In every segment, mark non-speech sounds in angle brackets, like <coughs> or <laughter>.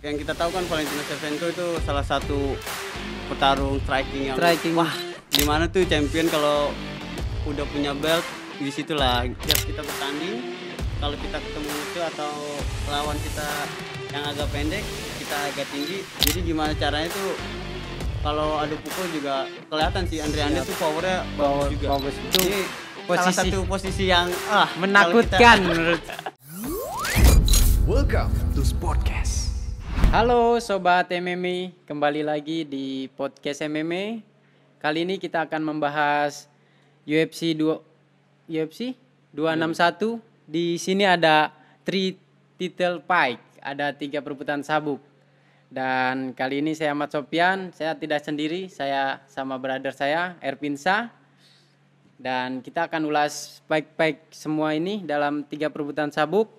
Yang kita tahu kan Valentino Shevchenko itu salah satu petarung striking yang striking. wah dimana tuh champion kalau udah punya belt disitulah tiap kita bertanding kalau kita ketemu itu atau lawan kita yang agak pendek kita agak tinggi jadi gimana caranya tuh kalau adu pukul juga kelihatan sih Andre Andre tuh powernya bagus juga bagus. itu jadi, posisi salah satu posisi yang ah menakutkan kita... Welcome to Sportcast Halo sobat MMA, kembali lagi di podcast MMA. Kali ini kita akan membahas UFC 2 UFC 261. Di sini ada three title fight, ada tiga perebutan sabuk. Dan kali ini saya Ahmad Sopian, saya tidak sendiri, saya sama brother saya Erpinsa. Dan kita akan ulas baik-baik semua ini dalam tiga perebutan sabuk.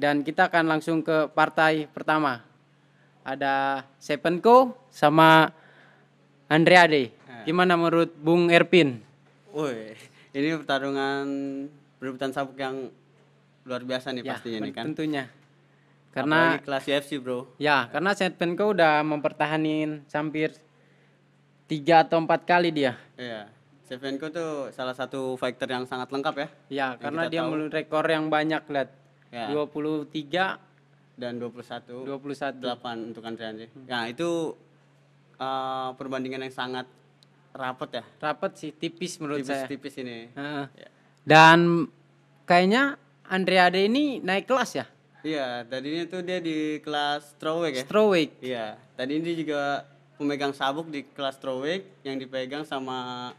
Dan kita akan langsung ke partai pertama ada Sevenko sama Andrea Ade. Nah. Gimana menurut Bung Erpin? Woi, ini pertarungan berebutan sabuk yang luar biasa nih ya, pastinya nih kan. Tentunya. Karena Apalagi kelas UFC, Bro. Ya, karena Sevenko udah mempertahanin hampir tiga atau empat kali dia. Iya. Sevenko tuh salah satu fighter yang sangat lengkap ya. Ya, karena dia menurut rekor yang banyak lihat. Ya. 23 dan 21 21 8 untuk antrian sih. Hmm. Nah, itu uh, perbandingan yang sangat rapat ya. Rapat sih, tipis menurut tipis, saya. Tipis ini. Uh, ya. Dan kayaknya Andreade ini naik kelas ya? Iya, tadinya tuh dia di kelas strawweight ya. Strawweight. Iya, tadi dia juga pemegang sabuk di kelas strawweight yang dipegang sama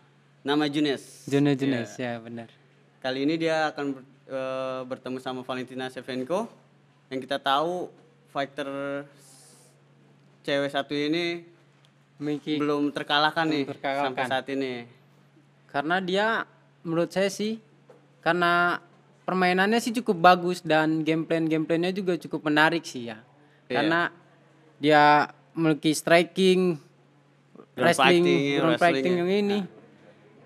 nama Junes. Junes iya. Junes ya, ya benar. Kali ini dia akan uh, bertemu sama Valentina Sevenko yang kita tahu fighter cewek satu ini Miki. belum terkalahkan belum nih terkalahkan. sampai saat ini. Karena dia menurut saya sih karena permainannya sih cukup bagus dan game plan game plannya juga cukup menarik sih ya iya. karena dia memiliki striking ground wrestling ground fighting ya. yang ini nah.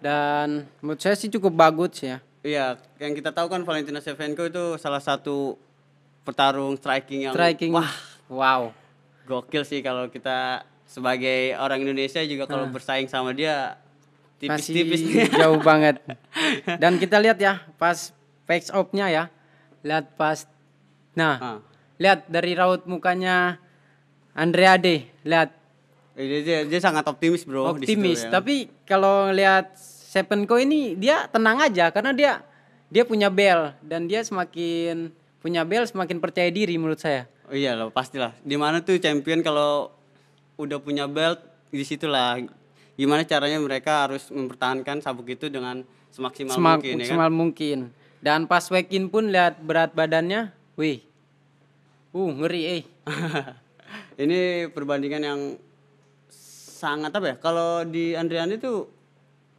dan menurut saya sih cukup bagus ya iya yang kita tahu kan Valentina Shevchenko itu salah satu petarung striking yang striking. wah wow gokil sih kalau kita sebagai orang Indonesia juga kalau nah. bersaing sama dia tipis-tipis Masih jauh <laughs> banget dan kita lihat ya pas face off-nya ya lihat pas nah ah. lihat dari raut mukanya Andrea Andreade lihat eh, dia, dia, dia sangat optimis bro optimis ya. tapi kalau lihat Sepenko ini dia tenang aja karena dia dia punya bel dan dia semakin punya Bel semakin percaya diri menurut saya. Oh iya loh, pastilah. Di mana tuh champion kalau udah punya belt di situlah gimana caranya mereka harus mempertahankan sabuk itu dengan semaksimal Semak, mungkin ya kan? mungkin. Dan pas wekin pun lihat berat badannya, wih. Uh, ngeri eh. <laughs> Ini perbandingan yang sangat apa ya? Kalau di Andrian itu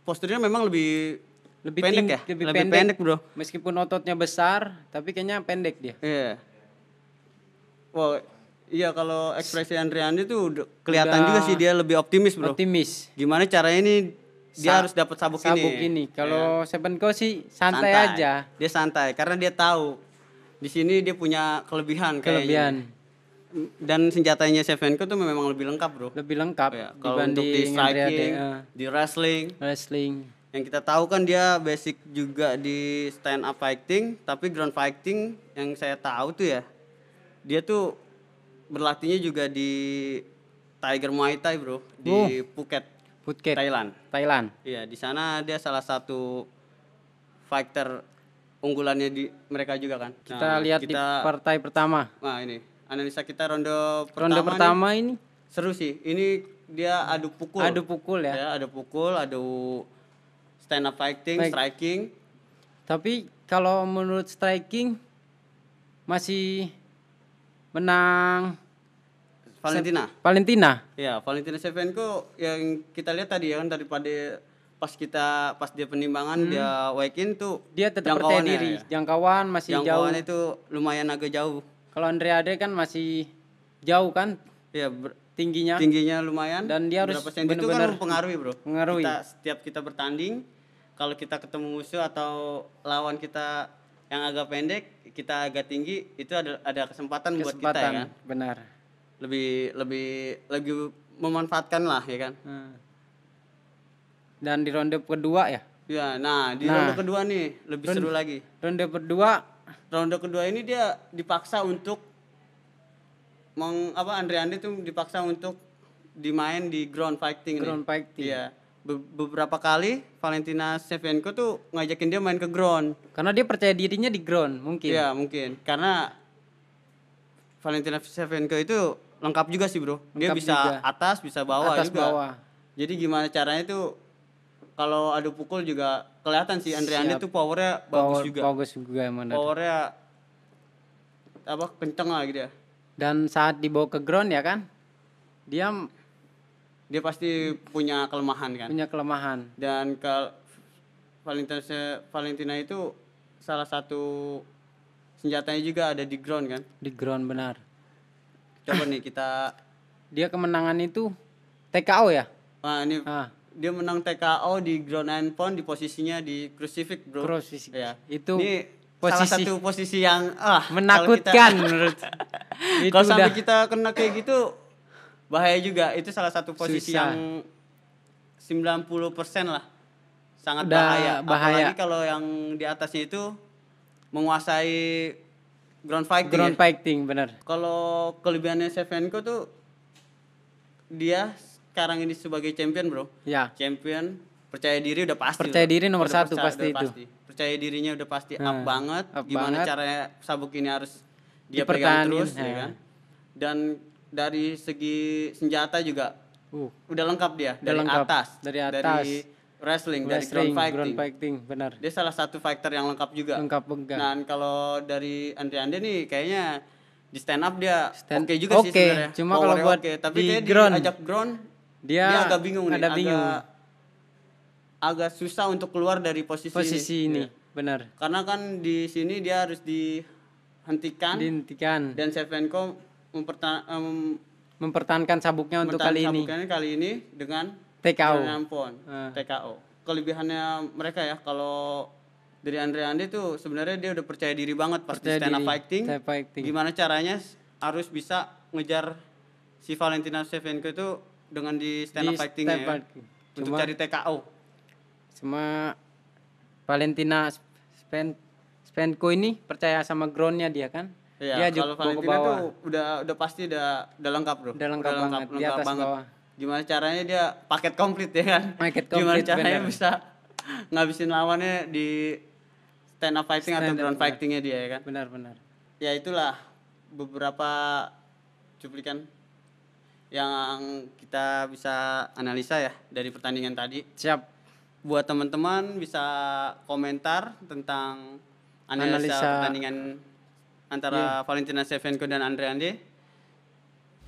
posturnya memang lebih lebih pendek ya lebih, lebih pendek, pendek bro meskipun ototnya besar tapi kayaknya pendek dia iya yeah. wow iya kalau ekspresi Andriani tuh kelihatan udah juga sih dia lebih optimis bro optimis gimana caranya ini dia Sa harus dapat sabuk, sabuk ini, ini. kalau yeah. Sebenko sih santai, santai aja dia santai karena dia tahu di sini dia punya kelebihan kelebihan kayaknya dan senjatanya Sevenko tuh memang lebih lengkap bro lebih lengkap ya, kalau untuk di striking eh. di wrestling wrestling yang kita tahu kan dia basic juga di stand up fighting tapi ground fighting yang saya tahu tuh ya dia tuh berlatihnya juga di Tiger Muay Thai bro di oh. Phuket Phuket Thailand Thailand iya di sana dia salah satu fighter unggulannya di mereka juga kan kita nah, lihat kita, di partai pertama nah ini analisa kita ronde pertama ronde pertama nih, ini seru sih ini dia adu pukul adu pukul ya, ya adu pukul adu stand up fighting, Baik. striking. Tapi kalau menurut striking masih menang Valentina. Se Valentina. Iya, Valentina Shevchenko yang kita lihat tadi ya kan daripada pas kita pas dia penimbangan hmm. dia wake in tuh dia tetap percaya diri. Ya. Jangkauan masih jangkauan jauh. Jangkauan itu lumayan agak jauh. Kalau Ade kan masih jauh kan? Iya, ber tingginya tingginya lumayan dan dia harus itu kan mempengaruhi bro mempengaruhi. setiap kita bertanding kalau kita ketemu musuh atau lawan kita yang agak pendek kita agak tinggi itu ada ada kesempatan, kesempatan buat kita ya kan? benar lebih lebih lebih memanfaatkan lah ya kan hmm. dan di ronde kedua ya ya nah di nah, ronde kedua nih lebih ronde, seru lagi ronde kedua ronde kedua ini dia dipaksa untuk meng apa Andre Andre tuh dipaksa untuk dimain di ground fighting ground nih. fighting iya Be beberapa kali Valentina Shevchenko tuh ngajakin dia main ke ground karena dia percaya dirinya di ground mungkin iya mungkin karena Valentina Shevchenko itu lengkap juga sih bro lengkap dia bisa juga. atas bisa bawah atas juga bawah. jadi gimana caranya tuh kalau adu pukul juga kelihatan sih Andre Andre tuh powernya Power, bagus juga bagus juga emang powernya apa kenceng lah gitu ya dan saat dibawa ke ground ya kan dia dia pasti punya kelemahan kan punya kelemahan dan ke Valentina Valentina itu salah satu senjatanya juga ada di ground kan di ground benar coba nih kita <coughs> dia kemenangan itu TKO ya nah ini ah. dia menang TKO di ground and pound di posisinya di crucifix bro crucifix ya itu ini posisi. salah satu posisi yang ah menakutkan menurut <laughs> Kalau sampai kita kena kayak gitu bahaya juga. Itu salah satu posisi Susah. yang 90% lah. Sangat udah bahaya. bahaya. Apalagi kalau yang di atasnya itu menguasai ground fighting. Ya. Ground ya. fighting benar. Kalau kelebihannya Sevenko tuh dia sekarang ini sebagai champion, Bro. Ya. Champion percaya diri udah pasti. Percaya diri nomor satu percaya, pasti itu. Pasti. Percaya dirinya udah pasti hmm. up banget. Up Gimana banget. caranya sabuk ini harus dia pegang terus ya. ya dan dari segi senjata juga uh. udah lengkap dia udah dari lengkap. atas dari atas dari wrestling, wrestling dari ground fighting. ground fighting benar dia salah satu fighter yang lengkap juga lengkap enggak. nah kalau dari Andre Andre nih kayaknya di stand up dia oke okay juga okay. sih sebenarnya cuma kalau buat okay. tapi di kayak ground diajak ground dia, dia agak bingung ada nih bingung. agak agak susah untuk keluar dari posisi, posisi ini, ini. Ya. benar karena kan di sini dia harus di hentikan dihentikan dan Shevchenko mempertahan, um, mempertahankan sabuknya untuk kali ini kali ini dengan TKO dengan pon uh. Ah. TKO kelebihannya mereka ya kalau dari Andre andre tuh sebenarnya dia udah percaya diri banget pasti percaya stand up fighting. fighting gimana caranya harus bisa ngejar si Valentina Shevchenko itu dengan di stand up fighting ya fighting. untuk cuma, cari TKO cuma Valentina Spen Fenko ini percaya sama groundnya dia kan Iya, dia kalau Valentina bawah. tuh udah udah pasti udah udah lengkap bro. Udah lengkap, udah lengkap banget. Lengkap banget. Gimana caranya dia paket komplit ya kan? Paket komplit. Gimana caranya bener. bisa ngabisin lawannya di stand up fighting stand atau ground fightingnya dia ya kan? Benar benar. Ya itulah beberapa cuplikan yang kita bisa analisa ya dari pertandingan tadi. Siap. Buat teman-teman bisa komentar tentang analisa, analisa pertandingan antara yeah. Valentina Shevchenko dan Andre Andre.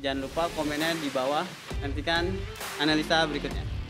Jangan lupa komennya di bawah. Nantikan analisa berikutnya.